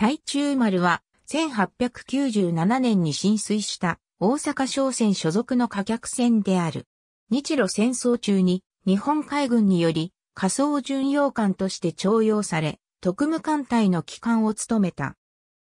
台中丸は1897年に浸水した大阪商船所属の火客船である。日露戦争中に日本海軍により仮想巡洋艦として徴用され、特務艦隊の機関を務めた。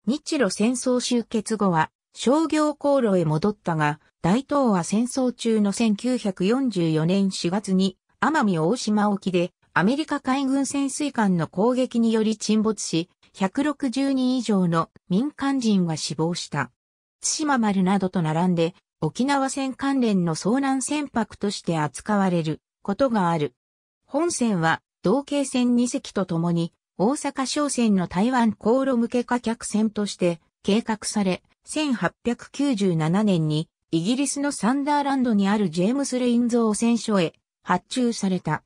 日露戦争終結後は商業航路へ戻ったが、大東亜戦争中の1944年4月に奄美大島沖でアメリカ海軍潜水艦の攻撃により沈没し、160人以上の民間人が死亡した。津島丸などと並んで、沖縄戦関連の遭難船舶として扱われることがある。本船は、同型船2隻とともに、大阪商船の台湾航路向け貨客船として計画され、1897年にイギリスのサンダーランドにあるジェームス・レイン造船所へ発注された。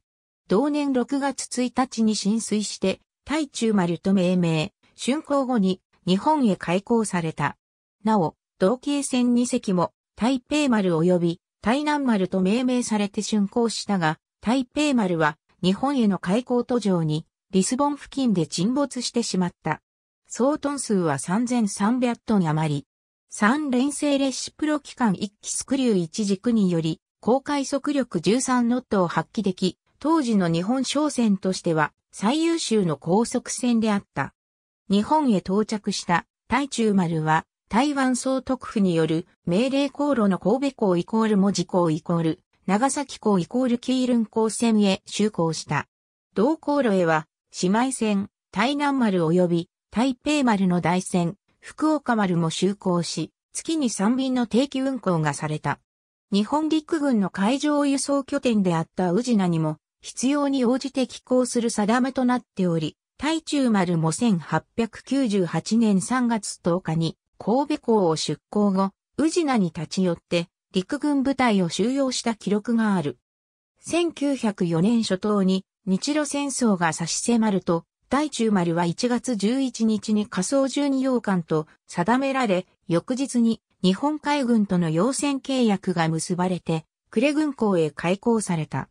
同年6月1日に浸水して対中丸と命名、竣工後に日本へ開港された。なお、同型船2隻も台北丸及び台南丸と命名されて竣工したが、台北丸は日本への開港途上にリスボン付近で沈没してしまった。総トン数は3300トン余り。3連星レシプロ機関1機スクリュー1軸により、高快速力13ノットを発揮でき、当時の日本商船としては最優秀の高速船であった。日本へ到着した台中丸は台湾総督府による命令航路の神戸港イコール文字港イコール長崎港イコールキールン港線へ就航した。同航路へは姉妹船台南丸及び台北丸の大船福岡丸も就航し、月に3便の定期運航がされた。日本陸軍の海上輸送拠点であった宇品にも必要に応じて寄港する定めとなっており、対中丸も1898年3月10日に神戸港を出港後、宇品に立ち寄って陸軍部隊を収容した記録がある。1904年初頭に日露戦争が差し迫ると、大中丸は1月11日に仮想12洋館と定められ、翌日に日本海軍との要戦契約が結ばれて、呉軍港へ開港された。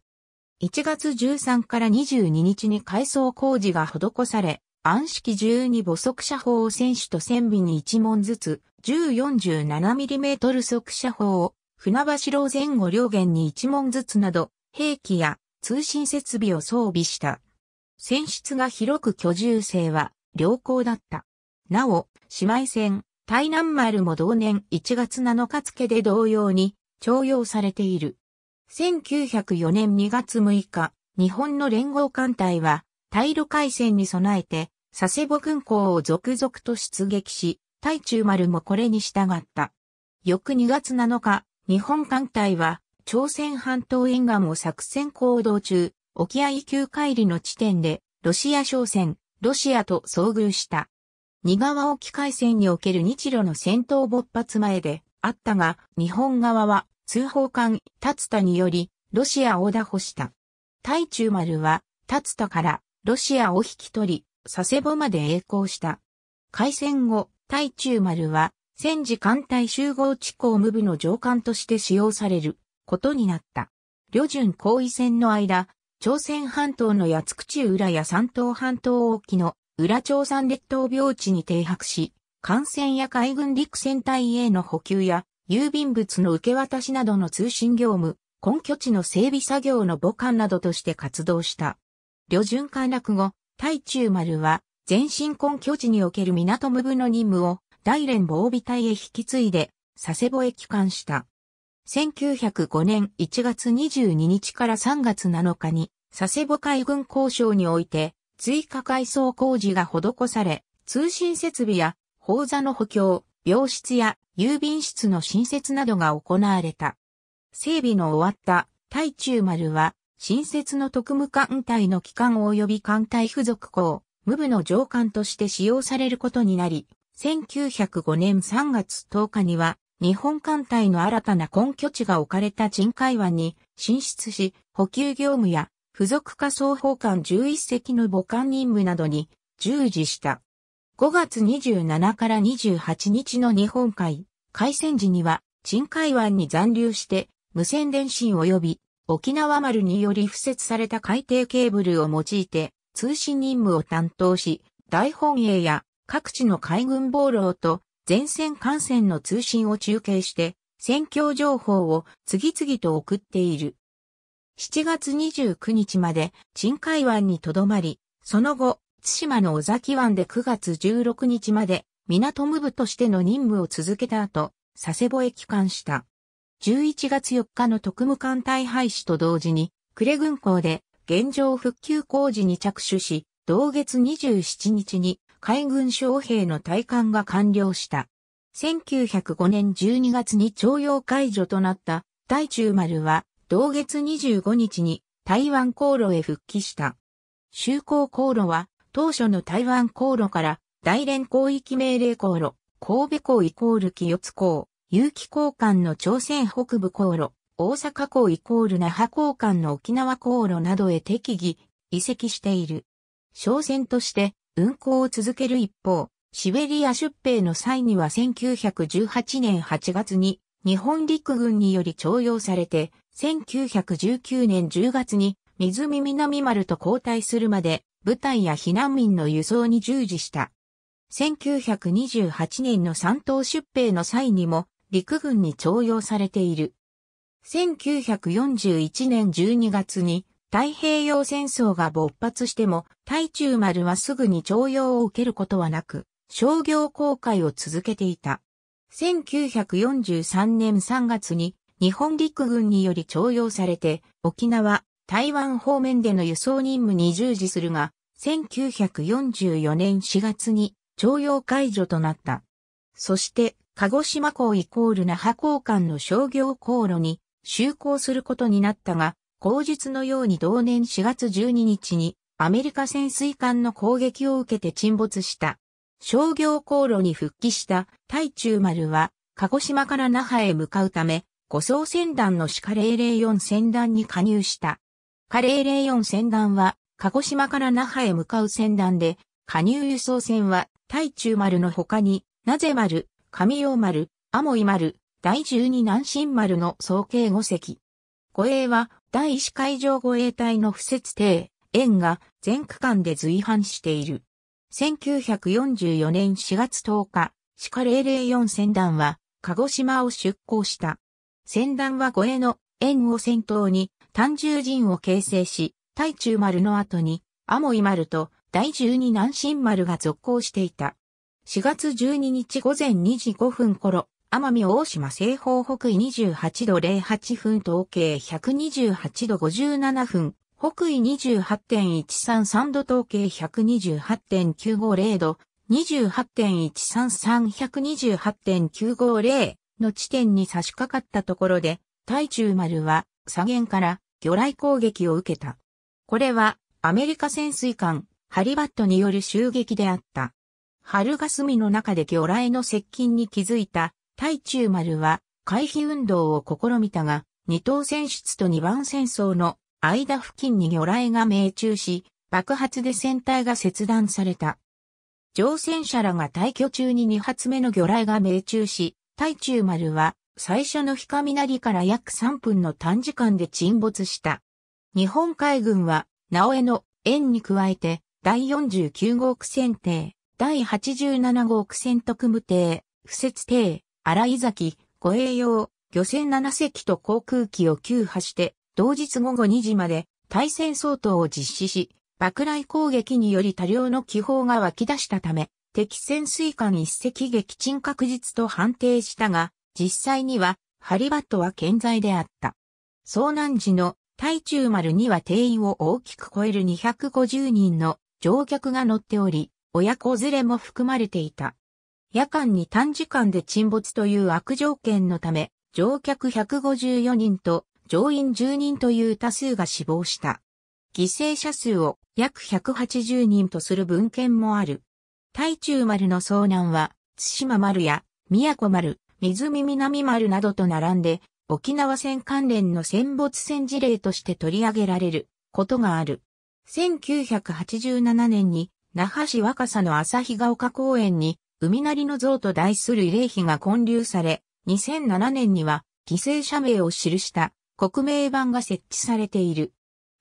1月13から22日に改装工事が施され、暗式12母速射砲を選手と船尾に1門ずつ、1047mm 速射砲を、船橋楼前後両舷に1門ずつなど、兵器や通信設備を装備した。船室が広く居住性は良好だった。なお、姉妹船、台南丸も同年1月7日付で同様に徴用されている。1904年2月6日、日本の連合艦隊は、対露海戦に備えて、佐世保軍港を続々と出撃し、対中丸もこれに従った。翌2月7日、日本艦隊は、朝鮮半島沿岸を作戦行動中、沖合急海里の地点で、ロシア商船、ロシアと遭遇した。二川沖海戦における日露の戦闘勃発前であったが、日本側は通報艦、ツ田により、ロシアを打破した。対中丸は、ツ田から、ロシアを引き取り、佐世保まで栄光した。開戦後、対中丸は、戦時艦隊集合地港無部の上艦として使用されることになった。旅順行為戦の間、朝鮮半島の八津口浦や山東半島沖の浦朝鮮列島病地に停泊し、艦船や海軍陸戦隊への補給や郵便物の受け渡しなどの通信業務、根拠地の整備作業の母艦などとして活動した。旅順陥落後、対中丸は、全身根拠地における港無部の任務を、大連防備隊へ引き継いで、佐世保へ帰還した。1905年1月22日から3月7日に、佐世保海軍交渉において、追加改装工事が施され、通信設備や、砲座の補強、病室や郵便室の新設などが行われた。整備の終わった対中丸は、新設の特務艦隊の機関及び艦隊付属校、無部の上官として使用されることになり、1905年3月10日には、日本艦隊の新たな根拠地が置かれた鎮海湾に進出し、補給業務や付属化装法艦11隻の母艦任務などに従事した。5月27から28日の日本海、海戦時には、沈海湾に残留して、無線電信及び、沖縄丸により付設された海底ケーブルを用いて、通信任務を担当し、大本営や各地の海軍防浪と前線艦船の通信を中継して、戦況情報を次々と送っている。7月29日まで、沈海湾に留まり、その後、島の尾崎湾で9月16日まで港務部としての任務を続けた後、佐世保へ帰還した。11月4日の特務艦隊廃止と同時に、呉軍港で現状復旧工事に着手し、同月27日に海軍将兵の退官が完了した。1905年12月に徴用解除となった大中丸は同月25日に台湾航路へ復帰した。就航航路は当初の台湾航路から大連広域命令航路、神戸港イコール清津港、有機港間の朝鮮北部航路、大阪港イコール那覇港間の沖縄航路などへ適宜、移籍している。商船として運航を続ける一方、シベリア出兵の際には1918年8月に日本陸軍により徴用されて、1919年10月に水見南丸と交代するまで部隊や避難民の輸送に従事した。1928年の三島出兵の際にも陸軍に徴用されている。1941年12月に太平洋戦争が勃発しても、大中丸はすぐに徴用を受けることはなく、商業公開を続けていた。1943年3月に日本陸軍により徴用されて、沖縄、台湾方面での輸送任務に従事するが、1944年4月に徴用解除となった。そして、鹿児島港イコール那覇港間の商業航路に就航することになったが、後日のように同年4月12日にアメリカ潜水艦の攻撃を受けて沈没した。商業航路に復帰した台中丸は、鹿児島から那覇へ向かうため、護送船団のシカ004船団に加入した。カ004船団は鹿児島から那覇へ向かう船団で、加入輸送船は、大中丸の他に、なぜ丸、上陽丸、アモイ丸、第十二南新丸の総計五隻。護衛は、第一海上護衛隊の不設定、円が全区間で随伴している。1944年4月10日、鹿零004船団は、鹿児島を出港した。船団は護衛の円を先頭に、単重陣を形成し、大中丸の後に、アモイ丸と第十二南新丸が続行していた。4月12日午前2時5分頃、奄美大島西方北緯28度08分統計128度57分、北緯28.133度統計128.950度、28.133128.950の地点に差し掛かったところで、大中丸は左舷から魚雷攻撃を受けた。これはアメリカ潜水艦ハリバットによる襲撃であった。春が隅の中で魚雷の接近に気づいた対中丸は回避運動を試みたが、二等戦出と二番戦争の間付近に魚雷が命中し、爆発で船体が切断された。乗船者らが退去中に二発目の魚雷が命中し、対中丸は最初の日雷から約3分の短時間で沈没した。日本海軍は、直江の円に加えて、第49号区船艇、第87号区船特務艇、不設艇、荒井崎、護衛用、漁船7隻と航空機を急破して、同日午後2時まで、対戦相当を実施し、爆雷攻撃により多量の気泡が湧き出したため、敵潜水艦一隻撃沈確実と判定したが、実際には、ハリバットは健在であった。遭難時の台中丸には定員を大きく超える250人の乗客が乗っており、親子連れも含まれていた。夜間に短時間で沈没という悪条件のため、乗客154人と乗員10人という多数が死亡した。犠牲者数を約180人とする文献もある。台中丸の遭難は、津島丸や、宮古丸、水見南丸などと並んで、沖縄戦関連の戦没戦事例として取り上げられることがある。1987年に那覇市若狭の日が丘公園に海なりの像と題する慰霊碑が建立され、2007年には犠牲者名を記した国名版が設置されている。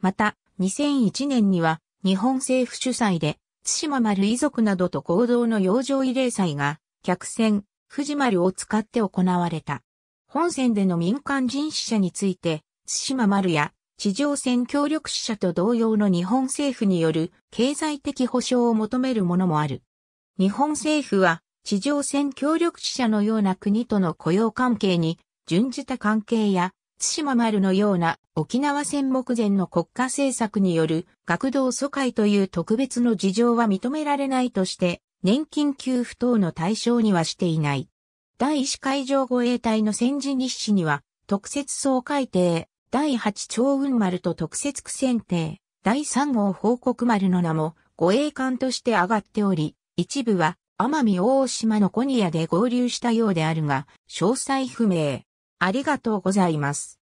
また、2001年には日本政府主催で津島丸遺族などと合同の洋上慰霊祭が客船、富士丸を使って行われた。本線での民間人死者について、対馬丸や地上戦協力死者と同様の日本政府による経済的保障を求めるものもある。日本政府は地上戦協力死者のような国との雇用関係に準じた関係や対馬丸のような沖縄戦目前の国家政策による学童疎開という特別の事情は認められないとして、年金給付等の対象にはしていない。第1海上護衛隊の戦時日誌には、特設総海艇、第8長雲丸と特設苦戦艇、第3号報告丸の名も、護衛艦として上がっており、一部は、奄美大島のコニアで合流したようであるが、詳細不明。ありがとうございます。